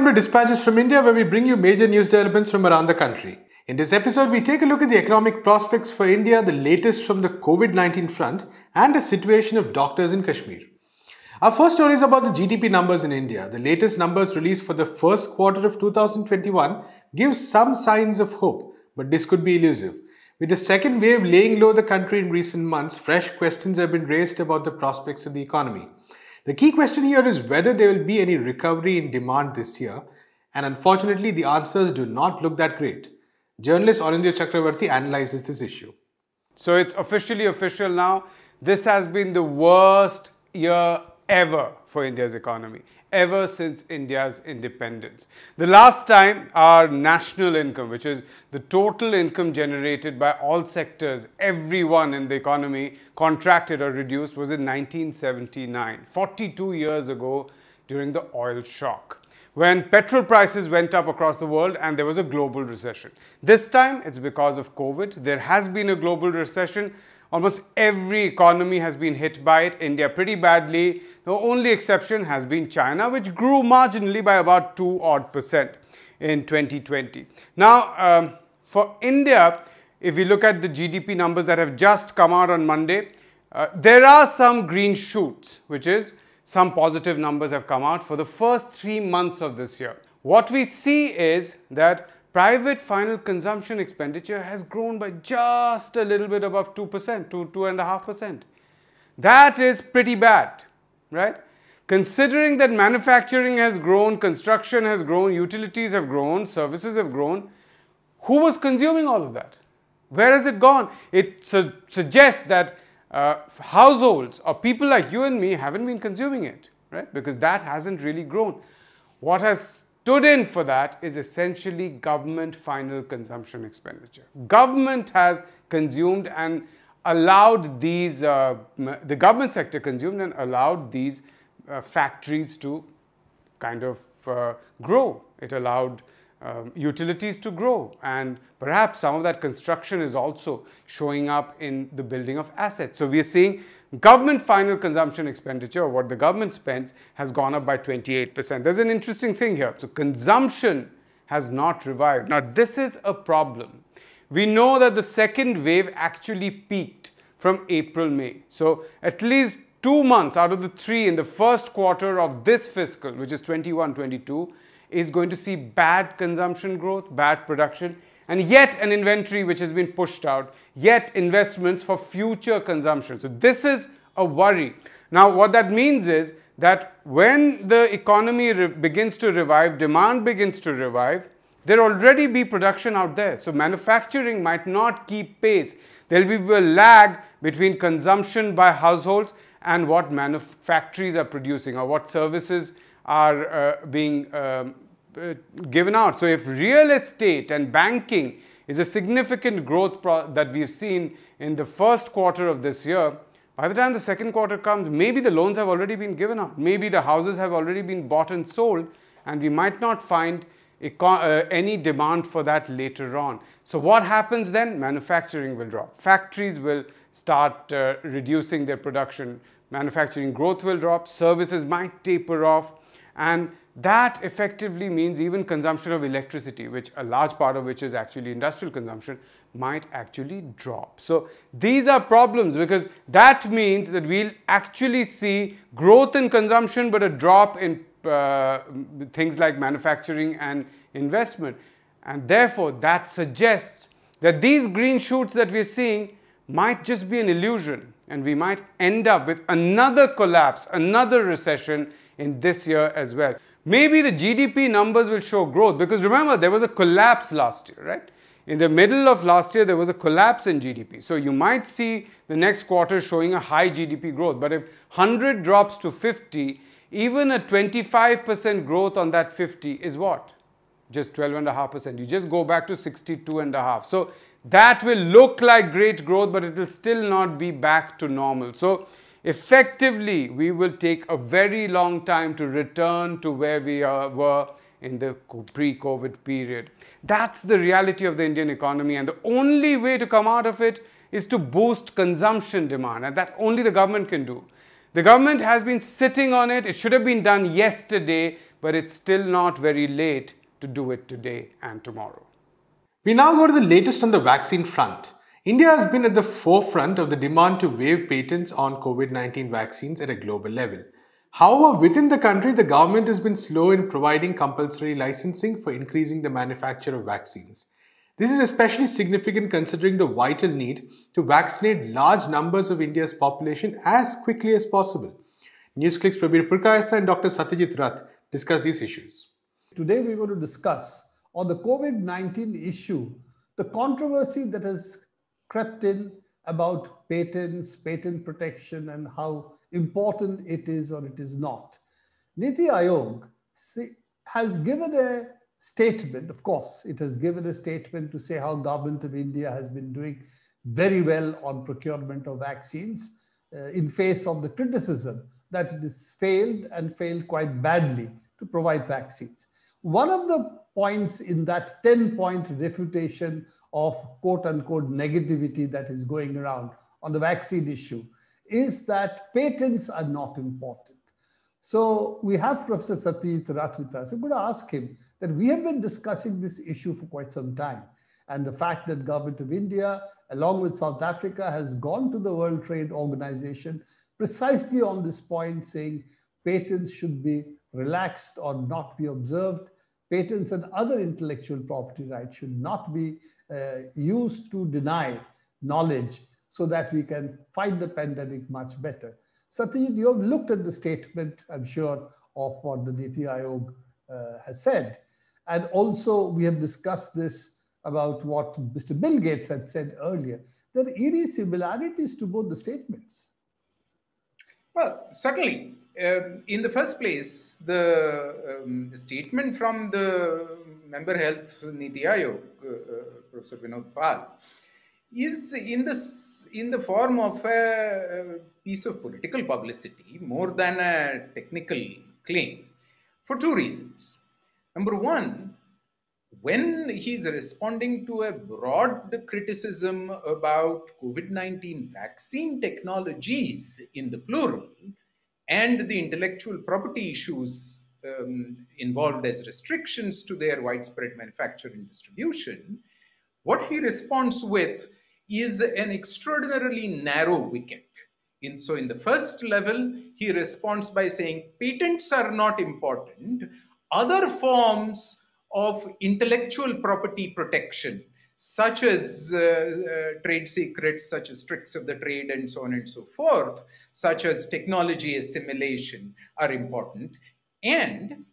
Welcome to Dispatches from India, where we bring you major news developments from around the country. In this episode, we take a look at the economic prospects for India, the latest from the COVID 19 front, and the situation of doctors in Kashmir. Our first story is about the GDP numbers in India. The latest numbers released for the first quarter of 2021 give some signs of hope, but this could be elusive. With the second wave laying low the country in recent months, fresh questions have been raised about the prospects of the economy. The key question here is whether there will be any recovery in demand this year and unfortunately the answers do not look that great. Journalist Aurindya Chakravarti analyzes this issue. So it's officially official now. This has been the worst year ever for India's economy, ever since India's independence. The last time our national income, which is the total income generated by all sectors, everyone in the economy, contracted or reduced, was in 1979, 42 years ago during the oil shock when petrol prices went up across the world and there was a global recession. This time, it's because of COVID. There has been a global recession, Almost every economy has been hit by it, India pretty badly. The only exception has been China, which grew marginally by about 2 odd percent in 2020. Now, um, for India, if we look at the GDP numbers that have just come out on Monday, uh, there are some green shoots, which is some positive numbers have come out for the first three months of this year. What we see is that private final consumption expenditure has grown by just a little bit above 2% to 2.5%. That is pretty bad, right? Considering that manufacturing has grown, construction has grown, utilities have grown, services have grown, who was consuming all of that? Where has it gone? It su suggests that uh, households or people like you and me haven't been consuming it, right? Because that hasn't really grown. What has stood in for that is essentially government final consumption expenditure. Government has consumed and allowed these, uh, the government sector consumed and allowed these uh, factories to kind of uh, grow. It allowed um, utilities to grow and perhaps some of that construction is also showing up in the building of assets. So we are seeing Government final consumption expenditure, what the government spends, has gone up by 28%. There's an interesting thing here. So consumption has not revived. Now this is a problem. We know that the second wave actually peaked from April, May. So at least two months out of the three in the first quarter of this fiscal, which is 21-22, is going to see bad consumption growth, bad production, and yet an inventory which has been pushed out, yet investments for future consumption. So this is a worry. Now what that means is that when the economy begins to revive, demand begins to revive, there already be production out there. So manufacturing might not keep pace. There will be a lag between consumption by households and what factories are producing or what services are uh, being um, uh, given out. So if real estate and banking is a significant growth that we've seen in the first quarter of this year, by the time the second quarter comes, maybe the loans have already been given out. Maybe the houses have already been bought and sold and we might not find uh, any demand for that later on. So what happens then? Manufacturing will drop. Factories will start uh, reducing their production. Manufacturing growth will drop. Services might taper off. And that effectively means even consumption of electricity, which a large part of which is actually industrial consumption, might actually drop. So these are problems because that means that we'll actually see growth in consumption but a drop in uh, things like manufacturing and investment. And therefore, that suggests that these green shoots that we're seeing might just be an illusion and we might end up with another collapse, another recession in this year as well. Maybe the GDP numbers will show growth because remember there was a collapse last year, right? In the middle of last year, there was a collapse in GDP. So you might see the next quarter showing a high GDP growth. But if 100 drops to 50, even a 25% growth on that 50 is what? Just 12.5%. You just go back to 62.5. So that will look like great growth, but it will still not be back to normal. So effectively we will take a very long time to return to where we are, were in the pre-COVID period. That's the reality of the Indian economy and the only way to come out of it is to boost consumption demand and that only the government can do. The government has been sitting on it, it should have been done yesterday, but it's still not very late to do it today and tomorrow. We now go to the latest on the vaccine front. India has been at the forefront of the demand to waive patents on COVID-19 vaccines at a global level. However, within the country, the government has been slow in providing compulsory licensing for increasing the manufacture of vaccines. This is especially significant considering the vital need to vaccinate large numbers of India's population as quickly as possible. NewsClick's Prabir Purkayastha and Dr. Satyajit Rath discuss these issues. Today, we're going to discuss on the COVID 19 issue the controversy that has crept in about patents, patent protection, and how important it is or it is not. Niti Aayog has given a statement, of course, it has given a statement to say how government of India has been doing very well on procurement of vaccines uh, in face of the criticism that it has failed and failed quite badly to provide vaccines. One of the points in that 10 point refutation of quote unquote negativity that is going around on the vaccine issue is that patents are not important. So we have Professor Satyajit Rath with us. I'm going to ask him that we have been discussing this issue for quite some time. And the fact that government of India, along with South Africa, has gone to the World Trade Organization precisely on this point, saying patents should be relaxed or not be observed. Patents and other intellectual property rights should not be uh, used to deny knowledge so that we can fight the pandemic much better. Satyajit, you have looked at the statement, I'm sure, of what the Niti Aayog uh, has said. And also, we have discussed this about what Mr. Bill Gates had said earlier. There are eerie similarities to both the statements. Well, certainly um, in the first place, the um, statement from the member health Niti Aayog, uh, uh, Professor Vinod Pal, is in the in the form of a piece of political publicity more than a technical claim, for two reasons. Number one, when he's responding to a broad criticism about COVID 19 vaccine technologies in the plural, and the intellectual property issues um, involved as restrictions to their widespread manufacture and distribution, what he responds with is an extraordinarily narrow wicket. In, so, in the first level, he responds by saying patents are not important, other forms of intellectual property protection such as uh, uh, trade secrets, such as tricks of the trade, and so on and so forth, such as technology assimilation, are important. And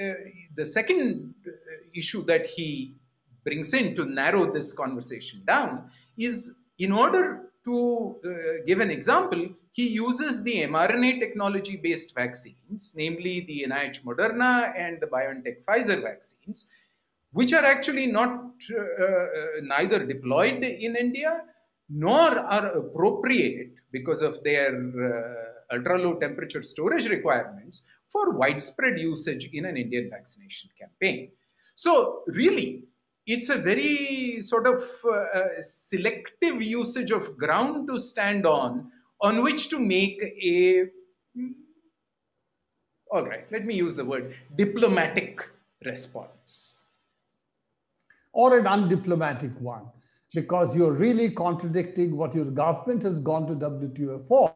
uh, the second uh, issue that he brings in to narrow this conversation down is in order to uh, give an example, he uses the mRNA technology based vaccines, namely the NIH Moderna and the BioNTech Pfizer vaccines, which are actually not uh, uh, neither deployed in India nor are appropriate because of their uh, ultra low temperature storage requirements for widespread usage in an Indian vaccination campaign. So, really, it's a very sort of uh, selective usage of ground to stand on, on which to make a, all right, let me use the word diplomatic response or an undiplomatic one, because you're really contradicting what your government has gone to WTO for.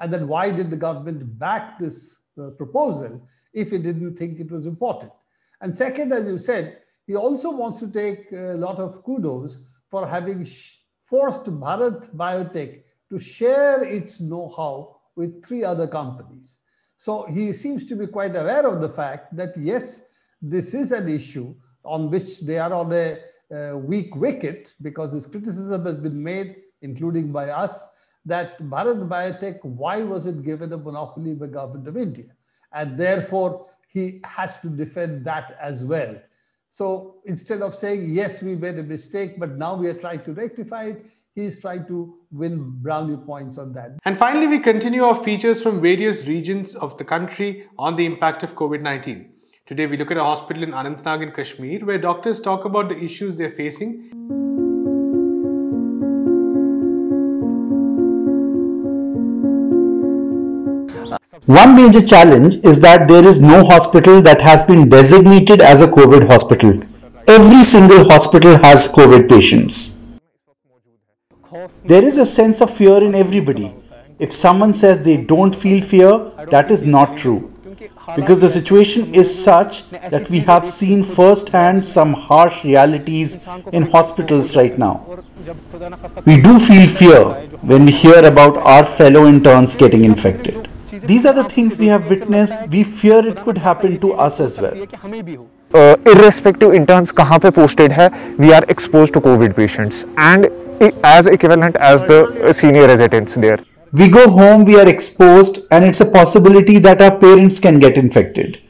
And then why did the government back this uh, proposal if it didn't think it was important? And second, as you said, he also wants to take a lot of kudos for having forced Bharat Biotech to share its know-how with three other companies. So he seems to be quite aware of the fact that yes, this is an issue on which they are on a uh, weak wicket because this criticism has been made, including by us, that Bharat Biotech, why was it given a monopoly by government of India? And therefore, he has to defend that as well. So instead of saying, yes, we made a mistake, but now we are trying to rectify it, he's trying to win brownie points on that. And finally, we continue our features from various regions of the country on the impact of COVID-19. Today we look at a hospital in Anantnag in Kashmir where doctors talk about the issues they're facing. One major challenge is that there is no hospital that has been designated as a COVID hospital. Every single hospital has COVID patients. There is a sense of fear in everybody. If someone says they don't feel fear, that is not true because the situation is such that we have seen firsthand some harsh realities in hospitals right now. We do feel fear when we hear about our fellow interns getting infected. These are the things we have witnessed. We fear it could happen to us as well. Uh, irrespective interns, कहाँ पे posted है we are exposed to COVID patients and as equivalent as the senior residents there we go home, we are exposed, and it's a possibility that our parents can get infected.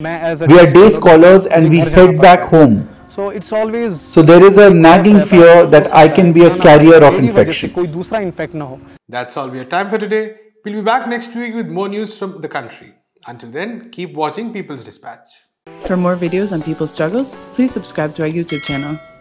We are day scholars and we head back home. So it's always so there is a nagging fear that I can be a carrier of infection. That's all we have time for today. We'll be back next week with more news from the country. Until then, keep watching People's Dispatch. For more videos on people's struggles, please subscribe to our YouTube channel.